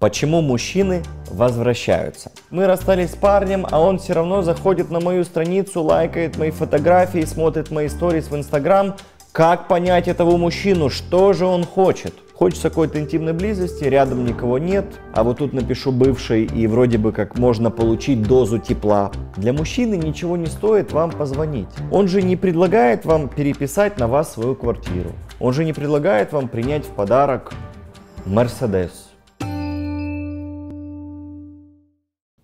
Почему мужчины возвращаются? Мы расстались с парнем, а он все равно заходит на мою страницу, лайкает мои фотографии, смотрит мои сторис в Инстаграм. Как понять этого мужчину? Что же он хочет? Хочется какой-то интимной близости, рядом никого нет, а вот тут напишу бывший и вроде бы как можно получить дозу тепла. Для мужчины ничего не стоит вам позвонить. Он же не предлагает вам переписать на вас свою квартиру. Он же не предлагает вам принять в подарок Мерседес.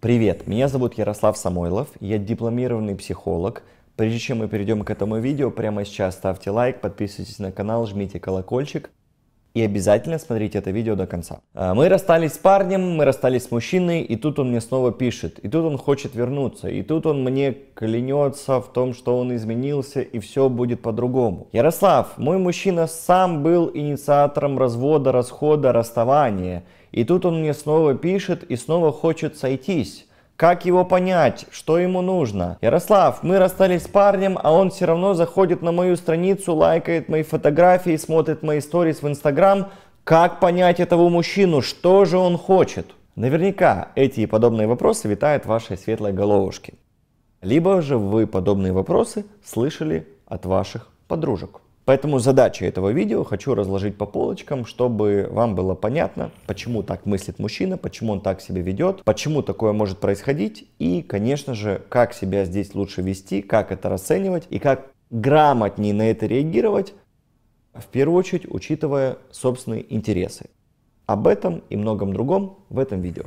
Привет, меня зовут Ярослав Самойлов, я дипломированный психолог. Прежде чем мы перейдем к этому видео, прямо сейчас ставьте лайк, подписывайтесь на канал, жмите колокольчик. И обязательно смотрите это видео до конца. А, мы расстались с парнем, мы расстались с мужчиной, и тут он мне снова пишет, и тут он хочет вернуться, и тут он мне клянется в том, что он изменился, и все будет по-другому. Ярослав, мой мужчина сам был инициатором развода, расхода, расставания, и тут он мне снова пишет и снова хочет сойтись. Как его понять? Что ему нужно? Ярослав, мы расстались с парнем, а он все равно заходит на мою страницу, лайкает мои фотографии, смотрит мои сторис в Инстаграм. Как понять этого мужчину? Что же он хочет? Наверняка эти и подобные вопросы витают в вашей светлой головушке. Либо же вы подобные вопросы слышали от ваших подружек. Поэтому задача этого видео хочу разложить по полочкам, чтобы вам было понятно, почему так мыслит мужчина, почему он так себя ведет, почему такое может происходить и, конечно же, как себя здесь лучше вести, как это расценивать и как грамотнее на это реагировать, в первую очередь учитывая собственные интересы. Об этом и многом другом в этом видео.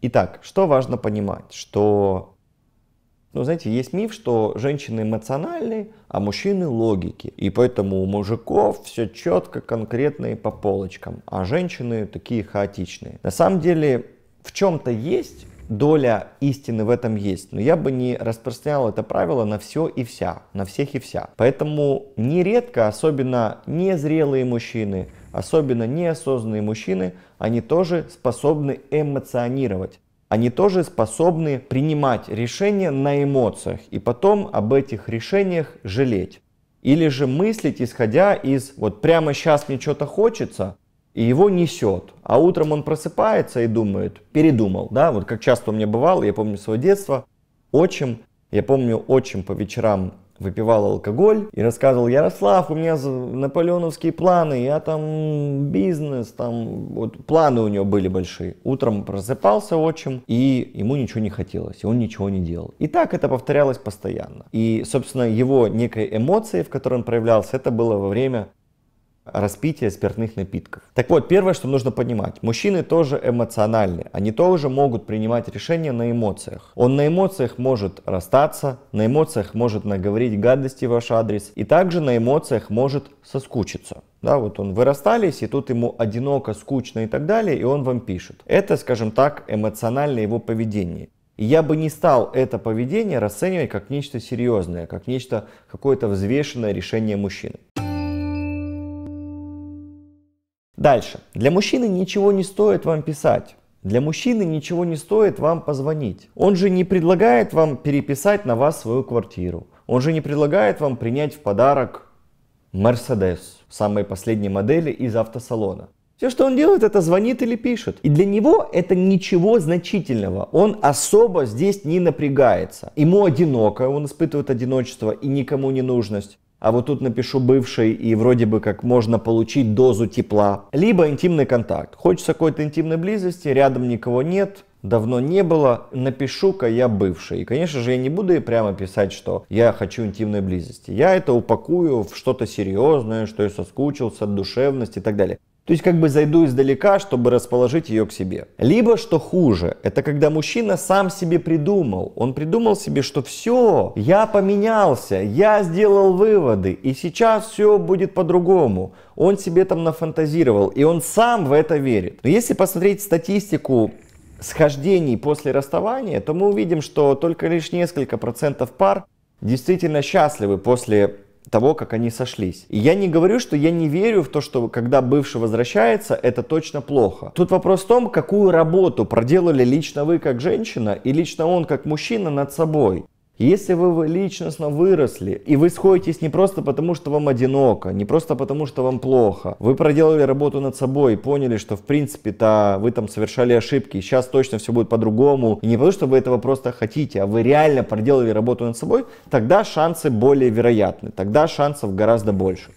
Итак, что важно понимать, что но ну, знаете, есть миф, что женщины эмоциональные, а мужчины логики. И поэтому у мужиков все четко, конкретно и по полочкам, а женщины такие хаотичные. На самом деле в чем-то есть доля истины в этом есть. Но я бы не распространял это правило на все и вся, на всех и вся. Поэтому нередко, особенно незрелые мужчины, особенно неосознанные мужчины, они тоже способны эмоционировать они тоже способны принимать решения на эмоциях и потом об этих решениях жалеть. Или же мыслить, исходя из «вот прямо сейчас мне что-то хочется», и его несет. А утром он просыпается и думает, передумал, да, вот как часто у меня бывало, я помню свое детство, отчим, я помню, отчим по вечерам выпивал алкоголь и рассказывал, Ярослав, у меня наполеоновские планы, я там бизнес, там вот планы у него были большие. Утром просыпался отчим, и ему ничего не хотелось, и он ничего не делал. И так это повторялось постоянно. И, собственно, его некой эмоции, в которой он проявлялся, это было во время распития спиртных напитков. Так вот, первое, что нужно понимать, мужчины тоже эмоциональны, они тоже могут принимать решения на эмоциях. Он на эмоциях может расстаться, на эмоциях может наговорить гадости в ваш адрес, и также на эмоциях может соскучиться. Да, вот он, вы расстались, и тут ему одиноко, скучно и так далее, и он вам пишет. Это, скажем так, эмоциональное его поведение. И я бы не стал это поведение расценивать как нечто серьезное, как нечто, какое-то взвешенное решение мужчины. Дальше. Для мужчины ничего не стоит вам писать. Для мужчины ничего не стоит вам позвонить. Он же не предлагает вам переписать на вас свою квартиру. Он же не предлагает вам принять в подарок Мерседес самой последней модели из автосалона. Все, что он делает, это звонит или пишет. И для него это ничего значительного. Он особо здесь не напрягается. Ему одиноко, он испытывает одиночество и никому не нужность а вот тут напишу бывший, и вроде бы как можно получить дозу тепла. Либо интимный контакт. Хочется какой-то интимной близости, рядом никого нет, давно не было, напишу-ка я бывший. И, конечно же, я не буду и прямо писать, что я хочу интимной близости. Я это упакую в что-то серьезное, что я соскучился, душевность и так далее. То есть как бы зайду издалека, чтобы расположить ее к себе. Либо, что хуже, это когда мужчина сам себе придумал. Он придумал себе, что все, я поменялся, я сделал выводы, и сейчас все будет по-другому. Он себе там нафантазировал, и он сам в это верит. Но если посмотреть статистику схождений после расставания, то мы увидим, что только лишь несколько процентов пар действительно счастливы после того, как они сошлись. И я не говорю, что я не верю в то, что когда бывший возвращается, это точно плохо. Тут вопрос в том, какую работу проделали лично вы как женщина и лично он как мужчина над собой. Если вы личностно выросли, и вы сходитесь не просто потому, что вам одиноко, не просто потому, что вам плохо, вы проделали работу над собой и поняли, что в принципе-то вы там совершали ошибки, и сейчас точно все будет по-другому, и не потому, что вы этого просто хотите, а вы реально проделали работу над собой, тогда шансы более вероятны, тогда шансов гораздо больше.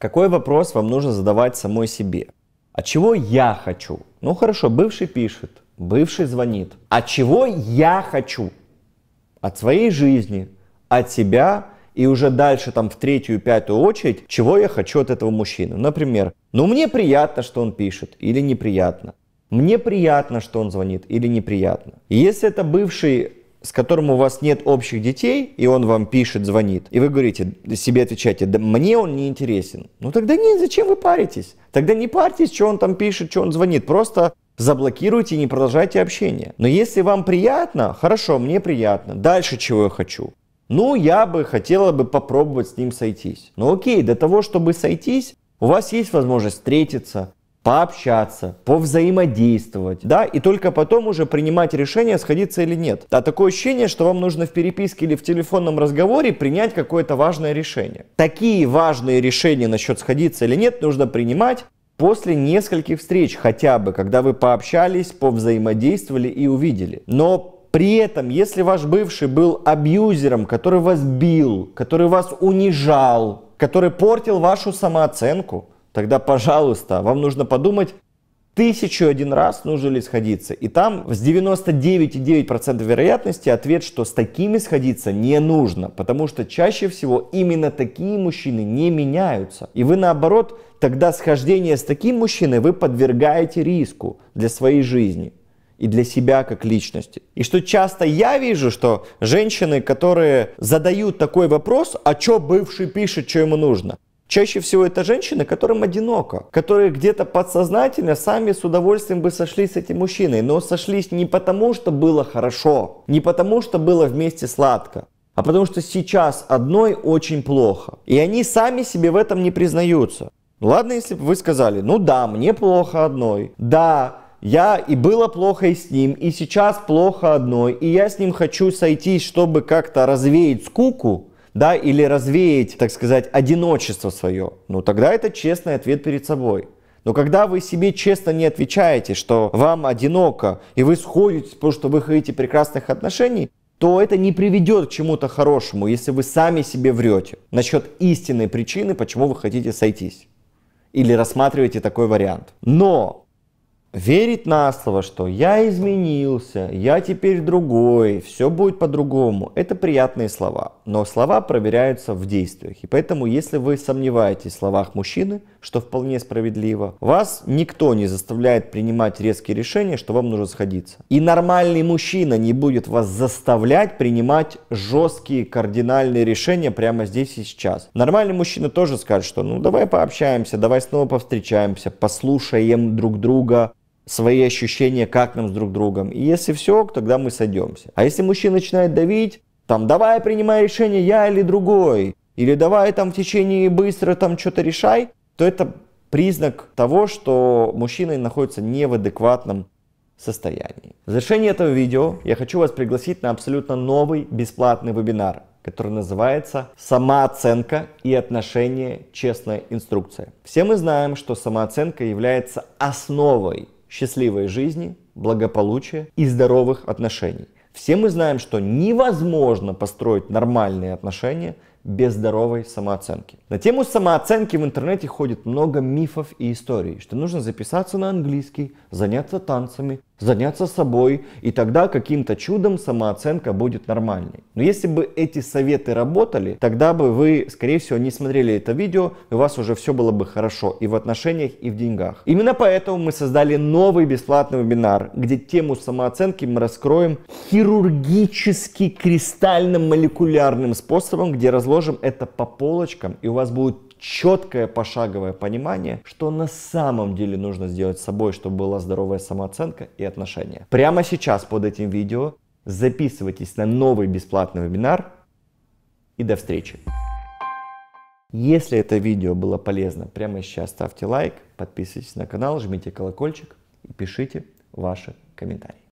Какой вопрос вам нужно задавать самой себе? А чего я хочу? Ну хорошо, бывший пишет, бывший звонит. А чего я хочу? От своей жизни, от себя и уже дальше там в третью, пятую очередь, чего я хочу от этого мужчины. Например, ну мне приятно, что он пишет или неприятно. Мне приятно, что он звонит или неприятно. И если это бывший с которым у вас нет общих детей, и он вам пишет, звонит, и вы говорите, себе отвечаете, да мне он не интересен. Ну тогда нет, зачем вы паритесь? Тогда не парьтесь, что он там пишет, что он звонит. Просто заблокируйте и не продолжайте общение. Но если вам приятно, хорошо, мне приятно. Дальше чего я хочу? Ну, я бы хотела бы попробовать с ним сойтись. Ну окей, для того, чтобы сойтись, у вас есть возможность встретиться, пообщаться, повзаимодействовать, да, и только потом уже принимать решение, сходиться или нет. А такое ощущение, что вам нужно в переписке или в телефонном разговоре принять какое-то важное решение. Такие важные решения насчет сходиться или нет нужно принимать после нескольких встреч хотя бы, когда вы пообщались, повзаимодействовали и увидели. Но при этом, если ваш бывший был абьюзером, который вас бил, который вас унижал, который портил вашу самооценку, тогда, пожалуйста, вам нужно подумать, тысячу один раз нужно ли сходиться. И там с 99,9% вероятности ответ, что с такими сходиться не нужно, потому что чаще всего именно такие мужчины не меняются. И вы наоборот, тогда схождение с таким мужчиной вы подвергаете риску для своей жизни и для себя как личности. И что часто я вижу, что женщины, которые задают такой вопрос, а что бывший пишет, что ему нужно, Чаще всего это женщины, которым одиноко, которые где-то подсознательно сами с удовольствием бы сошлись с этим мужчиной, но сошлись не потому, что было хорошо, не потому, что было вместе сладко, а потому что сейчас одной очень плохо. И они сами себе в этом не признаются. Ну ладно, если бы вы сказали, ну да, мне плохо одной, да, я и было плохо и с ним, и сейчас плохо одной, и я с ним хочу сойтись, чтобы как-то развеять скуку, да, или развеять, так сказать, одиночество свое, ну тогда это честный ответ перед собой. Но когда вы себе честно не отвечаете, что вам одиноко, и вы сходите, потому что вы хотите прекрасных отношений, то это не приведет к чему-то хорошему, если вы сами себе врете насчет истинной причины, почему вы хотите сойтись или рассматриваете такой вариант. Но верить на слово, что я изменился, я теперь другой, все будет по-другому, это приятные слова. Но слова проверяются в действиях. И поэтому, если вы сомневаетесь в словах мужчины, что вполне справедливо, вас никто не заставляет принимать резкие решения, что вам нужно сходиться. И нормальный мужчина не будет вас заставлять принимать жесткие кардинальные решения прямо здесь и сейчас. Нормальный мужчина тоже скажет, что ну давай пообщаемся, давай снова повстречаемся, послушаем друг друга, свои ощущения, как нам с друг другом. И если все, тогда мы сойдемся. А если мужчина начинает давить, там, давай принимай решение, я или другой, или давай там в течение быстро там что-то решай, то это признак того, что мужчина находится не в адекватном состоянии. В завершение этого видео я хочу вас пригласить на абсолютно новый бесплатный вебинар, который называется «Самооценка и отношения. Честная инструкция». Все мы знаем, что самооценка является основой счастливой жизни, благополучия и здоровых отношений. Все мы знаем, что невозможно построить нормальные отношения без здоровой самооценки. На тему самооценки в интернете ходит много мифов и историй, что нужно записаться на английский, заняться танцами, заняться собой, и тогда каким-то чудом самооценка будет нормальной. Но если бы эти советы работали, тогда бы вы, скорее всего, не смотрели это видео, и у вас уже все было бы хорошо и в отношениях, и в деньгах. Именно поэтому мы создали новый бесплатный вебинар, где тему самооценки мы раскроем хирургически кристально-молекулярным способом, где разложим это по полочкам, и у вас будет четкое пошаговое понимание, что на самом деле нужно сделать с собой, чтобы была здоровая самооценка и отношения. Прямо сейчас под этим видео записывайтесь на новый бесплатный вебинар и до встречи. Если это видео было полезно, прямо сейчас ставьте лайк, подписывайтесь на канал, жмите колокольчик и пишите ваши комментарии.